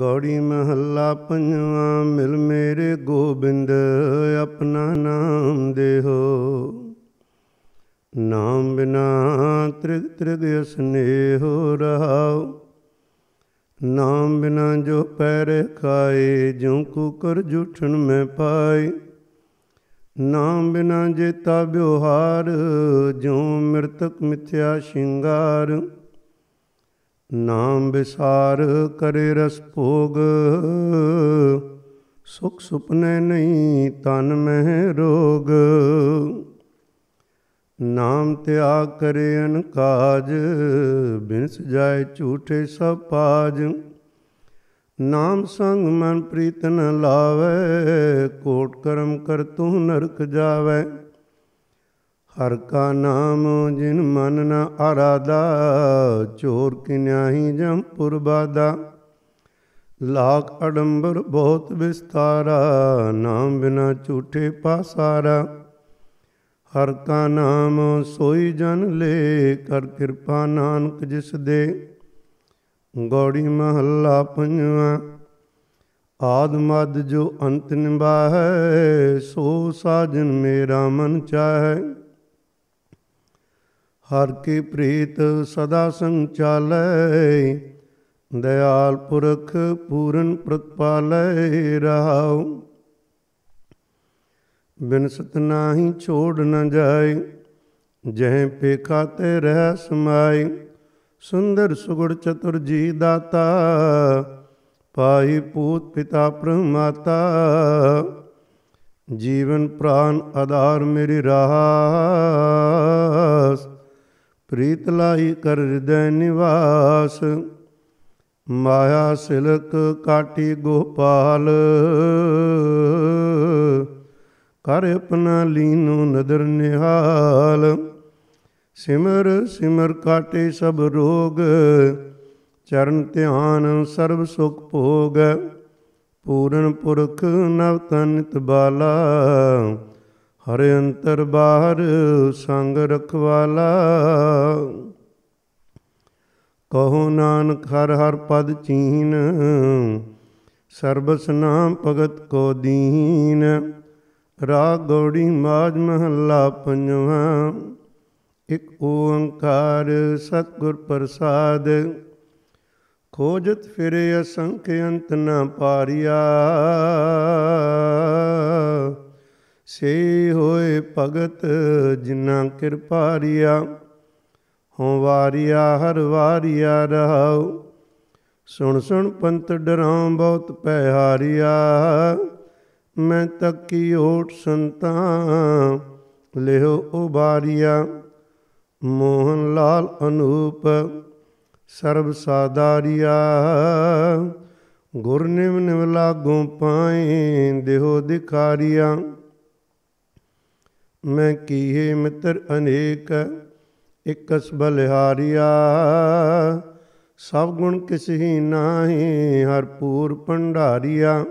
ਗੋੜੀ ਮਹੱਲਾ ਪੰਜਵਾਂ ਮਿਲ ਮੇਰੇ ਗੋਬਿੰਦ ਆਪਣਾ ਨਾਮ ਦੇਹੋ ਨਾਮ ਬਿਨਾ ਤ੍ਰਿਗ ਤ੍ਰਿਗ ਸਨੇਹੋ ਰਹਾਉ ਨਾਮ ਬਿਨਾ ਜੋ ਪੈਰ ਖਾਏ ਜਿਉ ਕੁਕਰ ਜੁਠਣ ਮੈਂ ਪਾਏ ਨਾਮ ਬਿਨਾ ਜੇਤਾ ਬਿਵਹਾਰ ਜਿਉ ਮਿਰਤਕ ਮਿਥਿਆ ਸ਼ਿੰਗਾਰ ਨਾਮ ਵਿਸਾਰ ਕਰੇ ਰਸ ਭੋਗ ਸੁਖ ਸੁਪਨੇ ਨਹੀਂ ਤਨ ਮਹਿ ਰੋਗ ਨਾਮ ਤਿਆਗ ਕਰੇ ਅਨ ਕਾਜ ਬਿਨਸ ਜਾਏ ਝੂਠੇ ਸਭ ਪਾਜ ਨਾਮ ਸੰਗ ਮਨ ਪ੍ਰੀਤ ਨ ਲਾਵੇ ਕੋਟ ਕਰਮ ਕਰ ਤੂੰ ਨਰਕ ਜਾਵੇ ਹਰ ਕਾ ਨਾਮ ਜਿਨ ਮਨ ਨ ਆਰਾਦਾ ਚੋਰ ਕਿ ਨਹੀਂ ਜਮ ਪੁਰਬਾਦਾ ਲਾਖ ਅਡੰਬਰ ਬਹੁਤ ਵਿਸਤਾਰਾ ਨਾਮ ਬਿਨਾ ਝੂਠੇ ਪਾਸਾਰਾ ਹਰ ਕਾ ਨਾਮ ਸੋਈ ਜਨ ਲੈ ਕਰ ਕਿਰਪਾ ਨਾਨਕ ਜਿਸ ਦੇ ਗੋੜੀ ਮਹੱਲਾ ਪੰਜਵਾ ਆਦ ਮਦ ਜੋ ਅੰਤ ਨਿਭਾਹੈ ਸੋ ਸਾਜਨ ਮੇਰਾ ਮਨ ਚਾਹੈ ਹਰ ਕੀ ਪ੍ਰੀਤ ਸਦਾ ਸੰਚਾਲੈ ਦਇਆਲ ਪੁਰਖ ਪੂਰਨ ਪ੍ਰਤਪਾਲੈ ਰਹਾਉ ਸਤ ਨਾਹੀ ਛੋੜ ਨ ਜਾਏ ਜਹ ਪੇਖਾ ਤੇ ਰਹਿ ਸਮਾਈ ਸੁੰਦਰ ਸੁਗੜ ਚਤੁਰ ਜੀ ਦਾਤਾ ਪਾਈ ਪੂਤ ਪਿਤਾ ਪ੍ਰਮਾਤਾ ਜੀਵਨ ਪ੍ਰਾਨ ਆਧਾਰ ਮੇਰੀ ਰਾਸ ਪ੍ਰੀਤ ਲਾਈ ਕਰ ਹਿਰਦੈ ਨਿਵਾਸ ਮਾਇਆ ਸਿਲਕ ਕਾਟੀ ਗੋਪਾਲ ਕਰ ਆਪਣਾ ਲੀਨੋ ਨਦਰ ਨਿਹਾਲ ਸਿਮਰ ਸਿਮਰ ਕਾਟੇ ਸਭ ਰੋਗ ਚਰਨ ਧਿਆਨ ਸਰਬ ਸੁਖ ਭੋਗ ਪੂਰਨ ਪੁਰਖ ਨਵ ਤਨਿਤ ਬਾਲਾ ਹਰ ਅੰਤਰ ਬਾਹਰ ਸੰਗ ਰਖਵਾਲਾ ਕਹੋ ਨਾਨਕ ਹਰ ਹਰ ਪਦ ਚੀਨ ਸਰਬਸ ਨਾਮ ਭਗਤ ਕੋ ਦੀਨ ਰਾਗ ਗੋੜੀ ਮਾਜ ਮਹੱਲਾ ਪੰਜਵਾਂ ਇਕ ਓੰਕਾਰ ਸਤਗੁਰ ਪ੍ਰਸਾਦ ਖੋਜਤ ਫਿਰੇ ਅਸੰਖ ਅੰਤ ਨਾ ਪਾਰਿਆ ਸੇ ਹੋਏ ਭਗਤ ਜਿਨਾ ਕਿਰਪਾਰੀਆ ਹਉ ਵਾਰੀਆ ਹਰ ਵਾਰੀਆ ਰਹਾਉ ਸੁਣ ਸੁਣ ਪੰਤ ਡਰਾਂ ਬਹੁਤ ਪੈ ਮੈਂ ਤੱਕੀ ਓਟ ਸੰਤਾਂ ਲਿਓ ਉਬਾਰੀਆ ਮੋਹਨ ਲਾਲ ਅਨੂਪ ਸਰਬ ਸਾਦਾਰੀਆ ਗੁਰ ਨਿਮ ਨਿਵ ਲਾਗੋਂ ਪਾਏ ਦੇਹੋ ਦਿਖਾਰੀਆ ਮੈਂ ਕੀਏ ਮਿੱਤਰ ਅਨੇਕ ਇਕਸ ਬਲਿਹਾਰੀਆ ਸਭ ਗੁਣ ਕਿਸਹੀ ਨਾਹੀ ਹਰ ਪੂਰ ਪੰਡਾਰੀਆ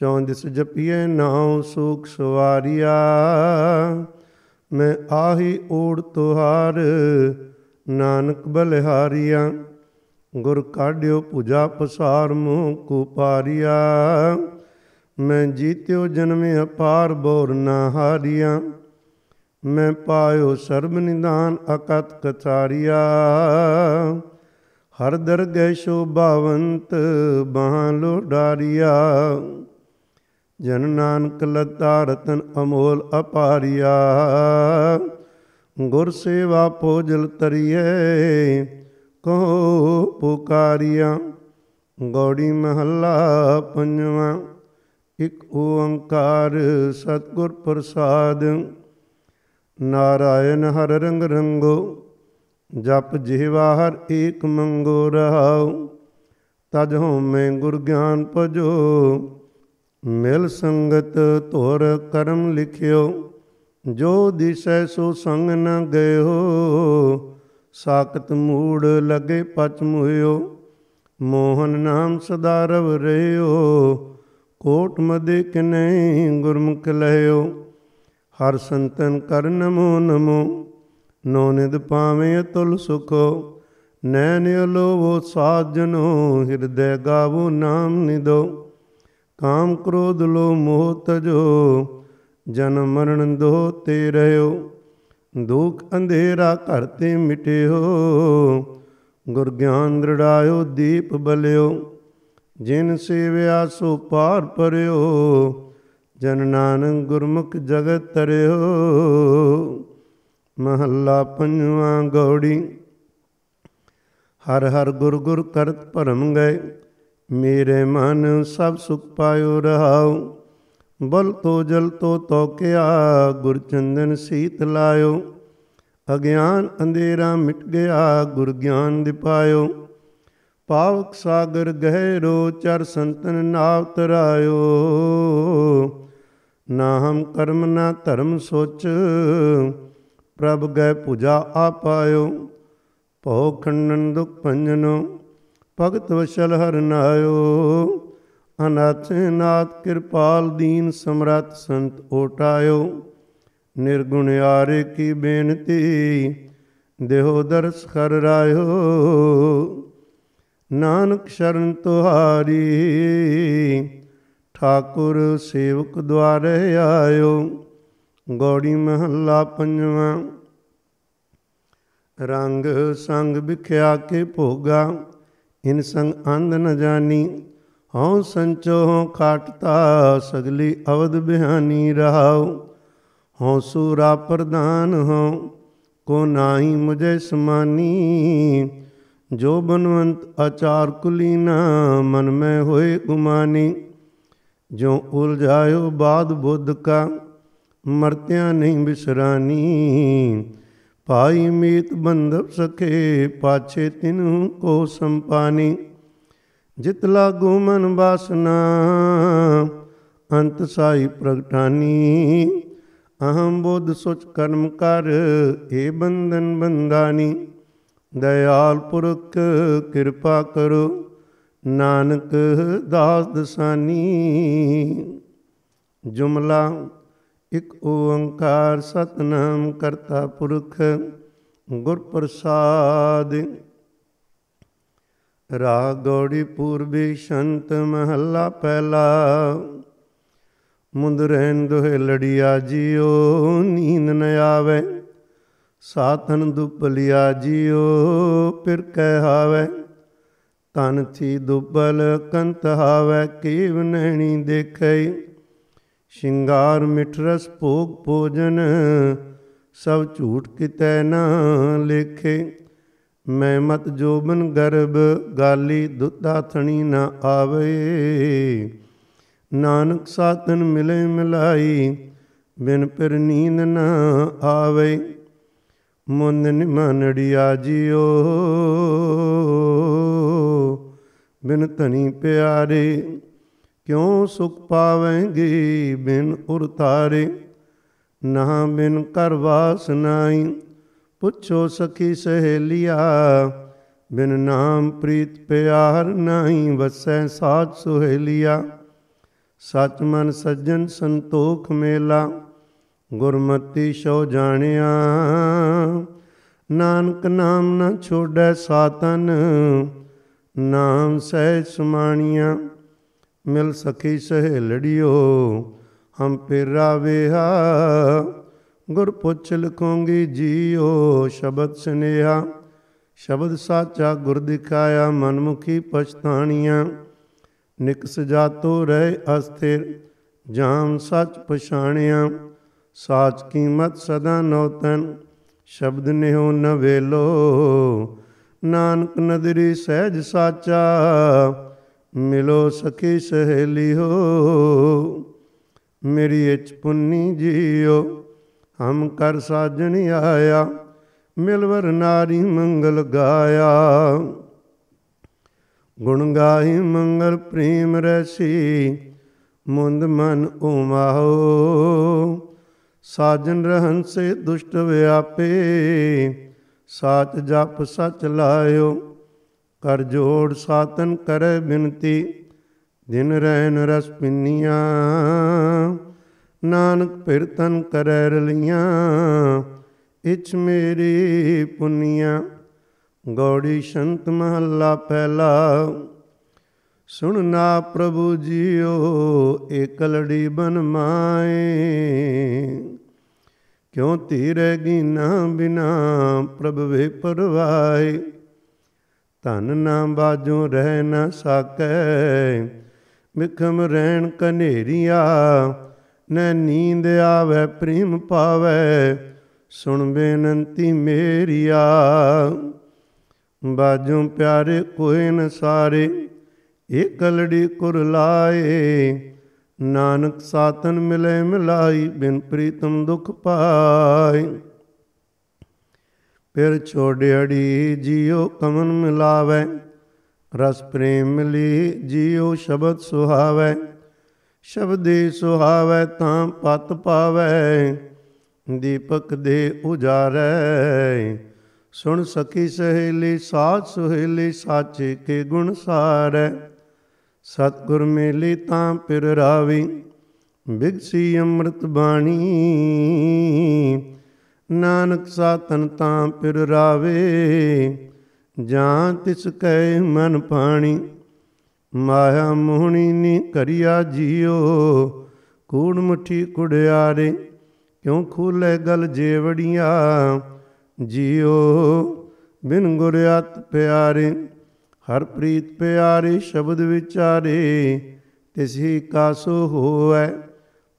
ਚੌਂ ਦਿਸ ਜਪੀਏ ਨਾਉ ਸੂਖ ਸਵਾਰੀਆ ਮੈਂ ਆਹੀ ਓੜ ਤੁਹਾਰ ਨਾਨਕ ਬਲਿਹਾਰੀਆ ਗੁਰ ਕਾਢਿਓ ਪੂਜਾ ਪਸਾਰ ਮੂਹ ਕੋ ਪਾਰੀਆ ਮੈਂ ਜੀਤਿਓ ਜਨਮੇ ਅਪਾਰ ਬੋਰ ਨਾ ਹਾਰੀਆ ਮੈਂ ਪਾਇਓ ਸਰਬ ਨਿਦਾਨ ਅਕਤ ਕਚਾਰੀਆ ਹਰ ਦਰਗਹਿ ਸ਼ੋਭਾਵੰਤ ਬਾਹ ਲੋਡਾਰੀਆ ਜਨ ਨਾਨਕ ਲਤਾ ਰਤਨ ਅਮੋਲ ਅਪਾਰੀਆ ਗੁਰ ਸੇਵਾ ਪੋਜਲ ਤਰੀਏ ਕੋ ਪੁਕਾਰੀਆ ਗੋੜੀ ਮਹੱਲਾ ਪੰਜਵਾਂ ਇਕ ਓੰਕਾਰ ਸਤਗੁਰ ਪ੍ਰਸਾਦਿ ਨਾਰਾਇਣ ਹਰ ਰੰਗ ਰੰਗੋ ਜਪ ਜਿਹਵਾ ਹਰ ਏਕ ਮੰਗੋ ਰਹਾਉ ਤਜ ਮੈਂ ਗੁਰ ਗਿਆਨ ਪਜੋ ਮਿਲ ਸੰਗਤ ਧੁਰ ਕਰਮ ਲਿਖਿਓ ਜੋ ਦਿਸੈ ਸੋ ਸੰਗ ਨ ਗਇਓ ਸਾਕਤ ਮੂੜ ਲਗੇ ਪਚ ਮੁਹਿਓ ਮੋਹਨ ਨਾਮ ਸਦਾ ਰਵ ਰਿਓ ਕੋਟ ਮਦੇ ਕਿਨੈ ਗੁਰਮੁਖ ਲਹਿਓ ਹਰ ਸੰਤਨ ਕਰ ਨਮੋ ਨਮੋ ਨੋ ਨਿਦ ਪਾਵੇਂ ਅਤਲ ਸੁਖੋ ਨੈਣ ਲੋਵੋ ਸਾਜਨੋ ਹਿਰਦੈ ਗਾਵੋ ਨਾਮ ਨਿਦੋ ਕਾਮ ਕ੍ਰੋਧ ਲੋ ਮੋਹ ਤਜੋ ਜਨਮ ਮਰਨ ਦੋ ਤੇ ਰਹਿਓ ਦੁਖ ਅੰਧੇਰਾ ਘਰ ਤੇ ਮਿਟਿਓ ਗੁਰ ਗਿਆਨ ਦ੍ਰਿੜਾਇਓ ਦੀਪ ਬਲਿਓ ਜਿਨ ਸੇਵਿਆ ਸੋ ਪਾਰ ਪਰਿਓ ਜਨ ਨਾਨਕ ਗੁਰਮੁਖ ਜਗਤ ਤਰਿਓ ਮਹੱਲਾ ਪੰਜਵਾਂ ਗੌੜੀ ਹਰ ਹਰ ਗੁਰ ਗੁਰ ਕਰਤ ਭਰਮ ਗਏ ਮੇਰੇ ਮਨ ਸਭ ਸੁਖ ਪਾਇਓ ਰਹਾਉ ਬਲ ਤੋ ਜਲ ਤੋ ਤੋਕਿਆ ਗੁਰ ਚੰਦਨ ਸੀਤ ਲਾਇਓ ਅਗਿਆਨ ਅੰਧੇਰਾ ਮਿਟ ਗਿਆ ਗੁਰ ਗਿਆਨ ਦਿਪਾਇਓ ਪਾਵਕ ਸਾਗਰ ਗਹਿਰੋ ਚਰ ਸੰਤਨ ਨਾਵ ਤਰਾਇਓ ਨਾ ਹਮ ਕਰਮ ਨਾ ਧਰਮ ਸੋਚ ਪ੍ਰਭ ਗਏ ਆ ਪਾਇਓ ਭੋ ਖੰਡਨ ਦੁਖ ਪੰਜਨ ਭਗਤ ਵਸ਼ਲ ਹਰ ਨਾਇਓ ਅਨਾਥ ਨਾਥ ਕਿਰਪਾਲ ਦੀਨ ਸਮਰਤ ਸੰਤ ਓਟਾਇਓ ਨਿਰਗੁਣ ਆਰੇ ਕੀ ਬੇਨਤੀ ਦੇਹੋ ਦਰਸ ਕਰ ਰਾਇਓ ਨਾਨਕ ਸ਼ਰਨ ਤੁਹਾਰੀ ਠਾਕੁਰ ਸੇਵਕ ਦੁਆਰੇ ਆਇਓ ਗੋੜੀ ਮਹੱਲਾ ਪੰਜਵਾਂ ਰੰਗ ਸੰਗ ਵਿਖਿਆ ਕੇ ਭੋਗਾ ਇਨ ਸੰਗ ਅੰਦ ਨ ਜਾਣੀ ਹਉ ਸੰਚੋ ਹਉ ਕਾਟਤਾ ਸਗਲੀ ਅਵਦ ਬਿਹਾਨੀ ਰਹਾਉ ਹਉ ਸੂਰਾ ਪ੍ਰਧਾਨ ਹਉ ਕੋ ਨਾਹੀ ਮੁਝੇ ਸਮਾਨੀ ਜੋ ਬਨਵੰਤ ਆਚਾਰ ਕੁਲੀਨਾ ਮਨ ਮੈਂ ਹੋਏ ਗੁਮਾਨੀ ਜੋ ਉਲਝਾਇਓ ਬਾਦ ਬੁੱਧ ਕਾ ਮਰਤਿਆਂ ਨਹੀਂ ਬਿਸਰਾਨੀ ਪਾਈ ਮੀਤ ਬੰਧਵ ਸਕੇ ਪਾਛੇ ਤਿਨੂ ਕੋ ਸੰਪਾਨੀ ਜਿਤ ਲਾਗੂ ਮਨ ਬਾਸਨਾ ਅੰਤ ਸਾਈ ਪ੍ਰਗਟਾਨੀ ਅਹੰ ਬੁੱਧ ਸੁਚ ਕਰਮ ਕਰ ਏ ਬੰਧਨ ਬੰਦਾਨੀ ਦਇਆਲ ਪੁਰਖ ਕਿਰਪਾ ਕਰੋ ਨਾਨਕ ਦਾਸ ਦਸਾਨੀ ਜੁਮਲਾ ਇਕ ਓੰਕਾਰ ਸਤਨਾਮ ਕਰਤਾ ਪੁਰਖ ਗੁਰ ਪ੍ਰਸਾਦ ਰਾਗ ਗੌੜੀ ਪੂਰਬੀ ਸ਼ੰਤ ਮਹੱਲਾ ਪਹਿਲਾ ਮੁੰਦਰੈਨ ਦੋਹੇ ਲੜੀਆ ਜਿਉ ਨੀਂਦ ਨ ਆਵੇ ਸਾਥਨ ਦੁਪਲੀਆ ਜਿਉ ਫਿਰ ਕਹਿ ਹਾਵੇ ਤਨ ਥੀ ਦੁਬਲ ਕੰਤ ਹਾਵੈ ਕੀਵ ਨੈਣੀ ਦੇਖੈ ਸ਼ਿੰਗਾਰ ਮਿਠਰਸ ਭੋਗ ਭੋਜਨ ਸਭ ਝੂਠ ਕਿਤੈ ਨਾ ਲੇਖੇ ਮੈਂ ਮਤ ਜੋਬਨ ਗਰਬ ਗਾਲੀ ਦੁੱਧਾ ਥਣੀ ਨਾ ਆਵੇ ਨਾਨਕ ਸਾਤਨ ਮਿਲੇ ਮਿਲਾਈ ਬਿਨ ਪਰ ਨੀਂਦ ਨਾ ਆਵੇ ਮੁੰਨ ਨਿਮਨੜੀ ਜਿਓ ਬਿਨ ਧਨੀ ਪਿਆਰੇ ਕਿਉ ਸੁਖ ਪਾਵੇਂਗੇ ਬਿਨ ਉਰਤਾਰੇ ਨਾ ਬਿਨ ਕਰ ਵਾਸ ਨਾਈ ਪੁੱਛੋ ਸਖੀ ਸਹੇਲੀਆ ਬਿਨ ਨਾਮ ਪ੍ਰੀਤ ਪਿਆਰ ਨਹੀਂ ਵਸੈ ਸਾਥ ਸੁਹੇਲਿਆ ਸਤ ਮਨ ਸੱਜਣ ਸੰਤੋਖ ਮੇਲਾ ਗੁਰਮਤੀ ਸੋ ਜਾਣਿਆ ਨਾਨਕ ਨਾਮ ਨਾ ਛੋੜੈ ਸਾਤਨ ਨਾਮ ਸਹਿ ਸੁਮਾਣੀਆਂ ਮਿਲ ਸਕੀ ਸਹੇਲੜਿਓ ਹਮ ਪਿਰਾ ਵੇਹਾ ਗੁਰ ਪੁੱਛ ਲਖੋਂਗੀ ਜੀਓ ਸ਼ਬਦ ਸੁਨੇਹਾ ਸ਼ਬਦ ਸਾਚਾ ਗੁਰ ਦਿਖਾਇਆ ਮਨਮੁਖੀ ਪਛਤਾਣੀਆਂ ਨਿਕਸ ਜਾਤੋ ਰਹਿ ਅਸਥਿਰ ਜਾਮ ਸੱਚ ਪਛਾਣਿਆ ਸਾਚ ਕੀਮਤ ਸਦਾ ਨੋਤਨ ਸ਼ਬਦ ਨਿਹੋ ਨਵੇਲੋ नानक नदरी सहज साचा मिलो सखी सहेली हो मेरी इच पुन्नी जियो हम कर साजन आया मिलवर नारी मंगल गाया गुण गाही मंगल प्रेम रैसी मुंद मन उमा हो साजन रहन से दुष्ट व्यापे ਸਾਚ ਜਪ ਸਚ ਲਾਇਓ ਕਰ ਜੋੜ ਸਾਤਨ ਕਰੇ ਬਿਨਤੀ ਦਿਨ ਰਹਿਨ ਰਸ ਪਿੰਨੀਆਂ ਨਾਨਕ ਪਿਰਤਨ ਕਰੈ ਰਲੀਆਂ ਇਚ ਮੇਰੀ ਪੁੰਨੀਆਂ ਗੌੜੀ ਸ਼ੰਤ ਮਹੱਲਾ ਪਹਿਲਾ ਸੁਣਨਾ ਪ੍ਰਭੂ ਜੀਓ ਏਕਲੜੀ ਬਨ ਮਾਏ ਕਿਉ ਧੀਰੈ ਗਿਨਾ ਬਿਨਾ ਪ੍ਰਭ ਵੇ ਪਰਵਾਏ ਧਨ ਨਾ ਬਾਜੂ ਰਹਿ ਨਾ ਸਕੈ ਮਿਖਮ ਰਹਿਣ ਕਨੇਰੀਆ ਨੈ ਨੀਂਦ ਆਵੇ ਪ੍ਰੇਮ ਪਾਵੇ ਸੁਣ ਬੇਨੰਤੀ ਮੇਰੀਆ ਬਾਜੂ ਪਿਆਰੇ ਕੋਇ ਨ ਸਾਰੇ ਇਕਲੜੀ ਕੁਰ ਲਾਏ ਨਾਨਕ ਸਾਤਨ ਮਿਲੇ ਮਿਲਾਈ ਬਿਨ ਪ੍ਰੀਤਮ ਦੁਖ ਪਾਈ ਫਿਰ ਛੋੜਿੜੀ ਜਿਉ ਕਮਨ ਮਿਲਾਵੇ ਰਸ ਪ੍ਰੇਮ ਮਿਲੀ ਜਿਉ ਸ਼ਬਦ ਸੁਹਾਵੇ ਸ਼ਬਦੇ ਸੁਹਾਵੇ ਤਾਂ ਪਤ ਪਾਵੇ ਦੀਪਕ ਦੇ ਉਜਾਰੇ ਸੁਣ ਸਕੀ ਸਹੇਲੀ ਸਾਥ ਸੁਹੇਲੀ ਸਾਚੇ ਕੇ ਗੁਣ ਸਾਰੇ ਸਤਗੁਰ ਮੇਲੇ ਤਾਂ ਪਿਰ ਰਾਵੀ ਬਿਗਸੀ ਅੰਮ੍ਰਿਤ ਬਾਣੀ ਨਾਨਕ ਸਾਤਨ ਤਾਂ ਪਿਰ ਰਾਵੇ ਜਾਂ ਤਿਸ ਕੈ ਮਨ ਪਾਣੀ ਮਾਇਆ ਮੋਹਣੀ ਨੀ ਕਰਿਆ ਜੀਓ ਕੂੜ ਮੁਠੀ ਕੁੜਿਆਰੇ ਕਿਉ ਖੂਲੇ ਗਲ ਜੇਵੜੀਆਂ ਜੀਓ ਬਿਨ ਗੁਰ ਅਤ ਪਿਆਰੇ ਹਰ ਪ੍ਰੀਤ ਪਿਆਰੇ ਸ਼ਬਦ ਵਿਚਾਰੇ ਤਿਸ ਹੀ ਕਾਸੋ ਹੋਐ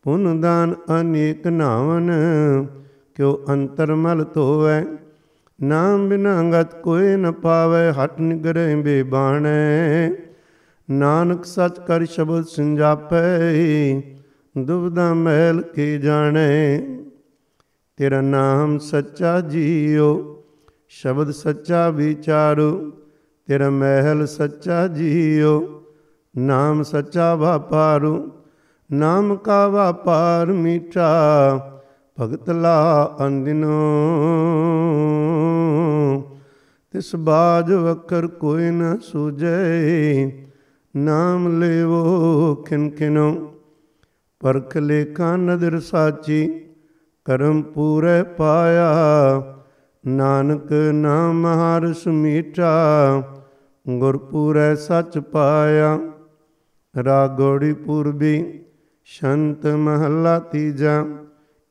ਪੁਨ ਦਾਨ ਅਨੇਕ ਨਾਵਨ ਕਿਉ ਅੰਤਰ ਮਲ ਧੋਵੈ ਨਾਮ ਬਿਨਾ ਗਤ ਕੋਈ ਨ ਪਾਵੇ ਹਟ ਨਿਗਰੇ ਬੇਬਾਣੈ ਨਾਨਕ ਸਚ ਕਰ ਸ਼ਬਦ ਸੰਜਾਪੈ ਦੁਬਦਾ ਮਹਿਲ ਕੀ ਜਾਣੈ ਤੇਰਾ ਨਾਮ ਸੱਚਾ ਜੀਓ ਸ਼ਬਦ ਸੱਚਾ ਵਿਚਾਰੋ ਤੇਰਾ ਮਹਿਲ ਸੱਚਾ ਜੀਓ ਨਾਮ ਸੱਚਾ ਵਾਪਾਰੂ ਨਾਮ ਕਾ ਵਾਪਾਰ ਮੀਠਾ ਭਗਤ ਲਾ ਅੰਦਿਨੋ ਤਿਸ ਬਾਜ ਵਕਰ ਕੋਈ ਨ ਸੁਜੈ ਨਾਮ ਲੇਵੋ ਖਿਨਖਿਨੋ ਪਰਖ ਕਾ ਨਦਰ ਸਾਚੀ ਕਰਮ ਪੂਰੇ ਪਾਇਆ ਨਾਨਕ ਨਾਮ ਹਰਿ ਸੁਮੀਟਾ ਗੁਰਪੂਰੈ ਸੱਚ ਪਾਇਆ ਰਾਗੋੜੀ ਪੁਰਬੀ ਸ਼ੰਤ ਮਹੱਲਾ ਤੀਜਾ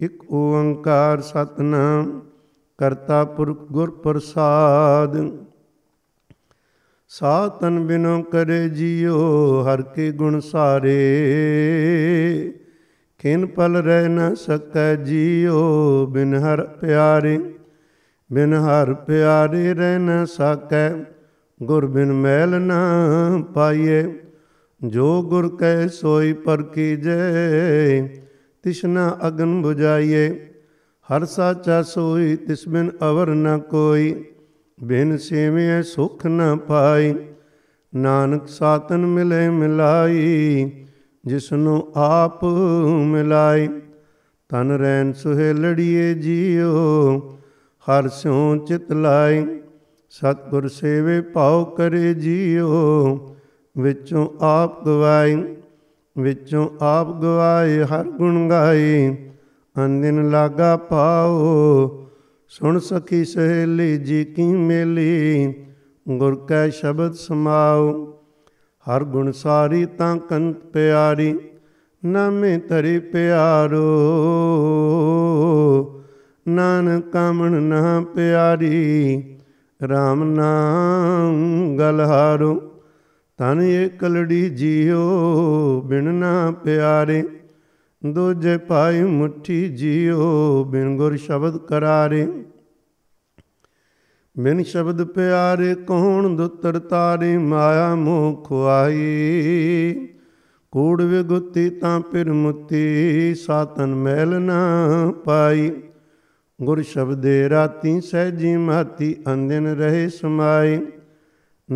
ਇਕ ਓੰਕਾਰ ਸਤਨਾਮ ਕਰਤਾ ਪੁਰਖ ਗੁਰ ਪ੍ਰਸਾਦ ਸਾਤਨ ਬਿਨੋ ਕਰੇ ਜਿਉ ਹਰ ਕੇ ਗੁਣ ਸਾਰੇ ਕਿਨ ਪਲ ਰਹਿ ਨ ਸਕੈ ਜਿਉ ਬਿਨ ਹਰ ਪਿਆਰੇ ਬਿਨ ਹਰ ਪਿਆਰੇ ਰਹਿ ਨ ਸਕੈ ਗੁਰ ਬਿਨ ਮੈਲ ਨਾ ਪਾਈਏ ਜੋ ਗੁਰ ਕੈ ਸੋਈ ਪਰ ਕੀਜੇ ਤਿਸ਼ਨਾ ਅਗਨ 부ਜਾਈਏ ਹਰ ਸਾਚਾ ਸੋਈ ਤਿਸ ਬਿਨ ਅਵਰ ਨ ਕੋਈ ਬਿਨ ਸੇਵਿਐ ਸੁਖ ਨ ਪਾਈ ਨਾਨਕ ਸਾਤਨ ਮਿਲੇ ਮਿਲਾਈ ਜਿਸਨੂੰ ਆਪ ਮਿਲਾਈ ਤਨ ਰੈਨ ਸੁਹੇ ਲੜੀਏ ਜੀਓ ਹਰ ਸਿਉ ਚਿਤ ਲਾਈ ਸਤਗੁਰ ਸੇਵੇ ਭਾਉ ਕਰੇ ਜੀਉ ਵਿੱਚੋਂ ਆਪ ਗਵਾਏ ਵਿੱਚੋਂ ਆਪ ਗਵਾਏ ਹਰ ਗੁਣ ਗਾਏ ਅੰਦਿਨ ਲਾਗਾ ਪਾਉ ਸੁਣ ਸਖੀ ਸਹੇਲੀ ਜੀ ਕੀ ਮੇਲੀ ਗੁਰ ਕੈ ਸ਼ਬਦ ਸਮਾਉ ਹਰ ਗੁਣ ਸਾਰੀ ਤਾਂ ਕੰਤ ਪਿਆਰੀ ਨਾਮੇ ਤਰੀ ਪਿਆਰੋ ਨਾਨਕ ਕਮਣ ਨਾ ਪਿਆਰੀ ਰਾਮ ਨਾਮ ਗਲਹਾਰੋ ਤਨ ਏਕਲੜੀ ਜਿਉ ਬਿਨ ਨਾ ਪਿਆਰੇ ਦੁਜੇ ਪਾਈ ਮੁੱਠੀ ਜਿਉ ਬਿਨ ਗੁਰ ਸ਼ਬਦ ਕਰਾਰੇ ਮਨ ਸ਼ਬਦ ਪਿਆਰੇ ਕੌਣ ਦੁੱਤਰ ਤਾਰੇ ਮਾਇਆ ਮੋਹ ਖੁਆਈ ਕੂੜ ਵਿਗੁੱਤੀ ਤਾਂ ਪਿਰ ਮੁਤੀ ਸਾਤਨ ਮੈਲ ਨਾ ਪਾਈ ਗੁਰ ਸ਼ਬਦੇ ਰਾਤੀ ਸਹਿਜੀ ਮਹਤੀ ਅੰਦਨ ਰਹੇ ਸਮਾਏ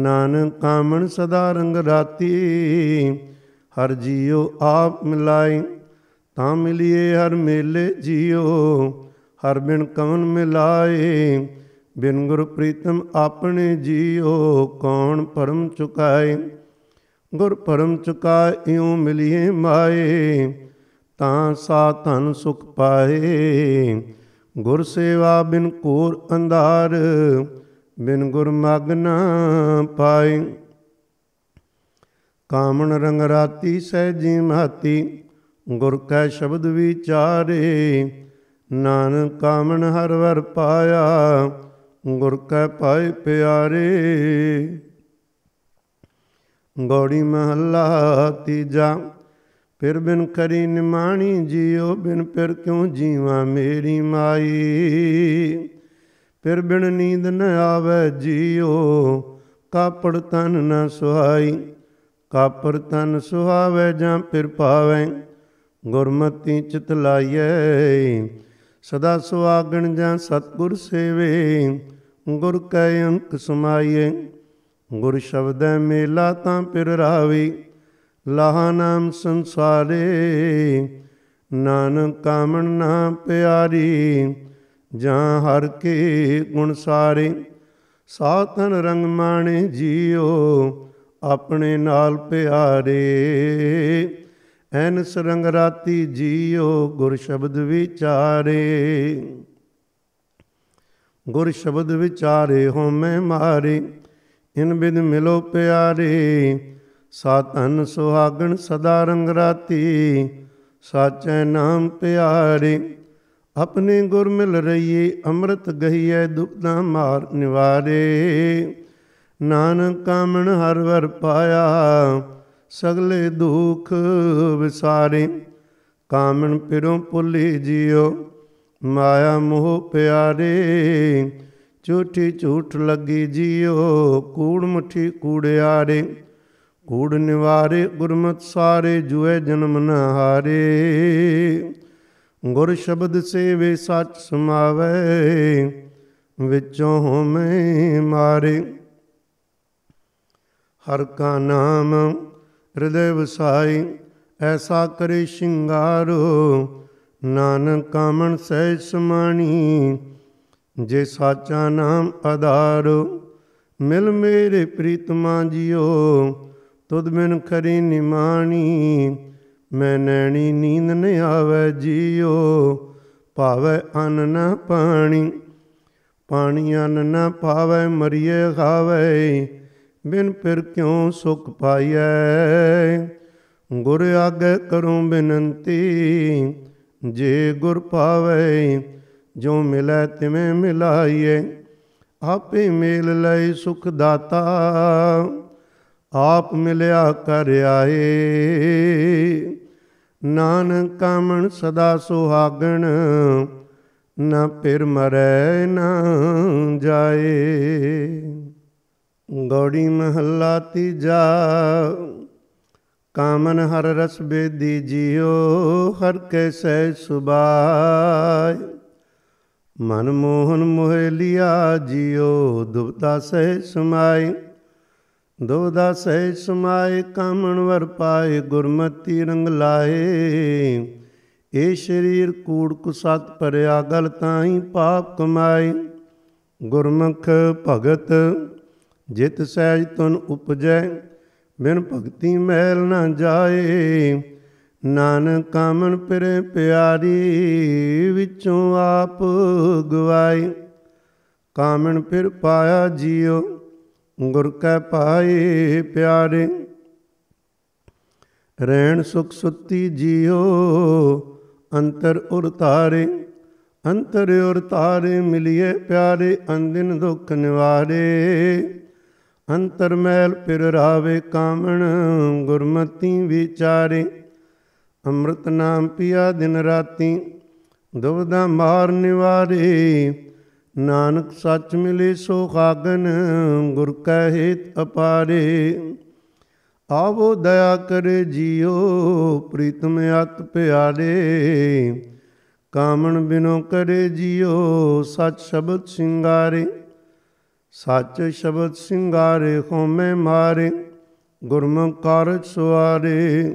ਨਾਨਕ ਕਾਮਣ ਸਦਾ ਰੰਗ ਰਾਤੀ ਹਰ ਜੀਉ ਆਪ ਮਿਲਾਏ ਤਾਂ ਮਿਲਿਏ ਹਰ ਮੇਲੇ ਜੀਉ ਹਰ ਬਿਨ ਕਵਨ ਮਿਲਾਏ ਬਿਨ ਗੁਰ ਪ੍ਰੀਤਮ ਆਪਣੇ ਜੀਉ ਕੌਣ ਪਰਮ ਚੁਕਾਏ ਗੁਰ ਪਰਮ ਚੁਕਾਇਓ ਮਿਲਿਏ ਮਾਏ ਤਾਂ ਸਾ ਧਨ ਸੁਖ ਪਾਏ ਗੁਰ ਸੇਵਾ ਬਿਨ ਕੋਰ ਅੰਧਾਰ ਬਿਨ ਗੁਰ ਮਗਨਾ ਪਾਏ ਕਾਮਣ ਰੰਗ ਰਾਤੀ ਸਹਿਜੀ ਮਾਤੀ ਗੁਰ ਕੈ ਸ਼ਬਦ ਵਿਚਾਰੇ ਨਾਨਕ ਕਾਮਣ ਹਰ ਵਰ ਪਾਇਆ ਗੁਰ ਕੈ ਪਾਏ ਪਿਆਰੇ ਗੋੜੀ ਮਹੱਲਾ ਤੀਜਾ ਫਿਰ ਬਿਨ ਕਰੀ ਨਿਮਾਣੀ ਜਿਉ ਬਿਨ ਫਿਰ ਕਿਉ ਜੀਵਾ ਮੇਰੀ ਮਾਈ ਫਿਰ ਬਿਨ ਨੀਂਦ ਨ ਆਵੇ ਜਿਉ ਕਾਪੜ ਤਨ ਨ ਸੁਹਾਈ ਕਾਪੜ ਤਨ ਸੁਹਾਵੇ ਜਾਂ ਫਿਰ ਪਾਵੇ ਗੁਰਮਤੀ ਚਿਤ ਲਾਈਏ ਸਦਾ ਸੁਆਗਣ ਜਾਂ ਸਤਗੁਰ ਸੇਵੇ ਗੁਰ ਕੈ ਅੰਕ ਸਮਾਈਏ ਗੁਰ ਸ਼ਬਦ ਮੇਲਾ ਤਾਂ ਫਿਰ ਰਾਵੇ ਲਾਹਾ ਨਾਮ ਸੰਸਾਰੇ ਨਾਨਕ ਕਾਮਣ ਨਾ ਪਿਆਰੀ ਜਾਂ ਹਰ ਕੇ ਗੁਣ ਸਾਰੇ ਸਾਤਨ ਰੰਗ ਮਾਣੇ ਜੀਓ ਆਪਣੇ ਨਾਲ ਪਿਆਰੇ ਐਨ ਸਰੰਗ ਰਾਤੀ ਜੀਓ ਗੁਰ ਸ਼ਬਦ ਵਿਚਾਰੇ ਗੁਰ ਸ਼ਬਦ ਵਿਚਾਰੇ ਹੋ ਮੈਂ ਮਾਰੇ ਇਨ ਬਿਨ ਮਿਲੋ ਪਿਆਰੇ ਸਾਧਨ ਸੁਹਾਗਣ ਸਦਾ ਰੰਗ ਰਾਤੀ ਸਾਚੈ ਨਾਮ ਪਿਆਰੇ ਆਪਣੇ ਗੁਰ ਮਿਲ ਰਹੀਏ ਅੰਮ੍ਰਿਤ ਗਹੀਐ ਦਾ ਮਾਰ ਨਿਵਾਰੇ ਨਾਨਕ ਕਾਮਣ ਹਰ ਵਰ ਪਾਇਆ ਸਗਲੇ ਦੁਖ ਵਿਸਾਰੇ ਕਾਮਣ ਪਿਰੋਂ ਪੁੱਲੀ ਜਿਓ ਮਾਇਆ ਮੋਹ ਪਿਆਰੇ ਝੂਠੀ ਝੂਠ ਲੱਗੀ ਜਿਓ ਕੂੜ ਮੁਠੀ ਕੂੜਿਆਰੇ ਕੂੜ ਨਿਵਾਰੇ ਗੁਰਮਤ ਸਾਰੇ ਜੁਏ ਜਨਮ ਨ ਹਾਰੇ ਗੁਰ ਸ਼ਬਦ ਸੇਵੇ ਸੱਚ ਸਮਾਵੇ ਵਿੱਚੋਂ ਮੈਂ ਮਾਰੇ ਹਰ ਕਾ ਨਾਮ ਹਿਰਦੇ ਵਸਾਈ ਐਸਾ ਕਰੇ ਸ਼ਿੰਗਾਰੋ ਨਾਨਕ ਕਾਮਣ ਸਹਿ ਸਮਾਣੀ ਜੇ ਸਾਚਾ ਨਾਮ ਆਧਾਰ ਮਿਲ ਮੇਰੇ ਪ੍ਰੀਤਮਾ ਜੀਓ ਤੁਦ ਬਿਨ ਕਰੀ ਨਿਮਾਣੀ ਮੈਂ ਨੈਣੀ ਨੀਂਦ ਨ ਆਵੇ ਜੀਓ ਭਾਵੈ ਅੰਨ ਨ ਪਾਣੀ ਪਾਣੀ ਅੰਨ ਨ ਪਾਵੇ ਮਰੀਏ ਖਾਵੇ ਬਿਨ ਫਿਰ ਕਿਉ ਸੁਖ ਪਾਈਐ ਗੁਰ ਆਗੇ ਕਰੂੰ ਬਿਨੰਤੀ ਜੇ ਗੁਰ ਪਾਵੇ ਜੋ ਮਿਲੈ ਤਿਵੇਂ ਮਿਲਾਈਏ ਆਪੇ ਮੇਲ ਲੈ ਸੁਖ ਦਾਤਾ ਆਪ ਮਿਲਿਆ ਕਰ ਆਏ ਨਾਨਕ ਕਾਮਣ ਸਦਾ ਸੁਹਾਗਣ ਨਾ ਪਿਰ ਮਰੈ ਨਾ ਜਾਏ ਗੋੜੀ ਮਹੱਲਾ ਤੀਜਾ ਕਾਮਨ ਹਰ ਰਸ ਬੇਦੀ ਜਿਉ ਹਰ ਕੈ ਸੈ ਸੁਬਾਈ ਮਨ ਮੋਹਨ ਮੋਹ ਲਿਆ ਜਿਉ ਦੁਬਤਾ ਸਹਿ ਸਮਾਈ ਦੋਦਾ ਸਹਿ ਸਮਾਏ ਕਾਮਣ ਵਰ ਪਾਏ ਗੁਰਮਤੀ ਰੰਗ ਲਾਏ ਏ ਸ਼ਰੀਰ ਕੂੜ ਕੁਸਤ ਪਰਿਆ ਗਲ ਤਾਈ ਪਾਪ ਕਮਾਏ ਗੁਰਮੁਖ ਭਗਤ ਜਿਤ ਸਹਿਜ ਤੁਨ ਉਪਜੈ ਬਿਨ ਭਗਤੀ ਮਹਿਲ ਨਾ ਜਾਏ ਨਾਨਕ ਕਾਮਣ ਪਿਰੇ ਪਿਆਰੀ ਵਿੱਚੋਂ ਆਪ ਗਵਾਏ ਕਾਮਣ ਫਿਰ ਪਾਇਆ ਜੀਓ ਗੁਰ ਕੈ ਪਾਏ ਪਿਆਰੇ ਰਹਿਣ ਸੁਖ ਸੁੱਤੀ ਜਿਉ ਅੰਤਰ ਉਰ ਤਾਰੇ ਅੰਤਰ ਉਰ ਤਾਰੇ ਮਿਲਿਏ ਪਿਆਰੇ ਅੰਦਿਨ ਦੁਖ ਨਿਵਾਰੇ ਅੰਤਰ ਮੈਲ ਪਿਰ ਰਾਵੇ ਕਾਮਣ ਗੁਰਮਤੀ ਵਿਚਾਰੇ ਅੰਮ੍ਰਿਤ ਨਾਮ ਪਿਆ ਦਿਨ ਰਾਤੀ ਦੁਬਦਾ ਮਾਰ ਨਿਵਾਰੇ ਨਾਨਕ ਸੱਚ ਮਿਲੇ ਸੋ ਖਾਗਨ ਗੁਰ ਕੈ ਹਿਤ ਅਪਾਰੇ ਆਵੋ ਦਇਆ ਕਰੇ ਜੀਓ ਪ੍ਰੀਤਮ ਅਤ ਪਿਆਰੇ ਕਾਮਣ ਬਿਨੋ ਕਰੇ ਜੀਓ ਸੱਚ ਸ਼ਬਦ ਸਿੰਗਾਰੇ ਸੱਚ ਸ਼ਬਦ ਸਿੰਗਾਰੇ ਹੋਮੇ ਮਾਰੇ ਗੁਰਮੁਖ ਕਾਰਜ ਸੁਆਰੇ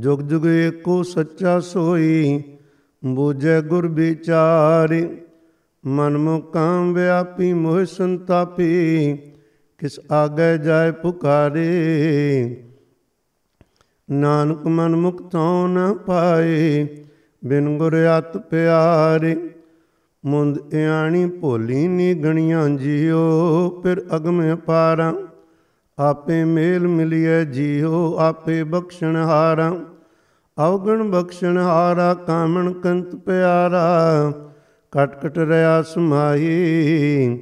ਜੁਗ ਜੁਗ ਏਕੋ ਸੱਚਾ ਸੋਈ ਬੂਝੇ ਗੁਰ ਵਿਚਾਰੇ ਮਨਮੁ ਕਾਮ ਵਿਆਪੀ ਮੋਹਿ ਸੰਤਾਪੀ ਕਿਸ ਆਗੇ ਜਾਏ ਪੁਕਾਰੇ ਨਾਨਕ ਮਨ ਮੁਕਤੋ ਨ ਪਾਏ ਬਿਨ ਗੁਰ ਅਤ ਪਿਆਰੇ ਮੁੰਦ ਇਆਣੀ ਭੋਲੀ ਨੀ ਗਣੀਆਂ ਜਿਉ ਫਿਰ ਅਗਮ ਅਪਾਰਾ ਆਪੇ ਮੇਲ ਮਿਲਿਐ ਜਿਉ ਆਪੇ ਬਖਸ਼ਣ ਹਾਰਾ ਅਵਗਣ ਬਖਸ਼ਣ ਹਾਰਾ ਕਾਮਣ ਕੰਤ ਪਿਆਰਾ ਕਟ ਕਟ ਰਿਆ ਸਮਾਈ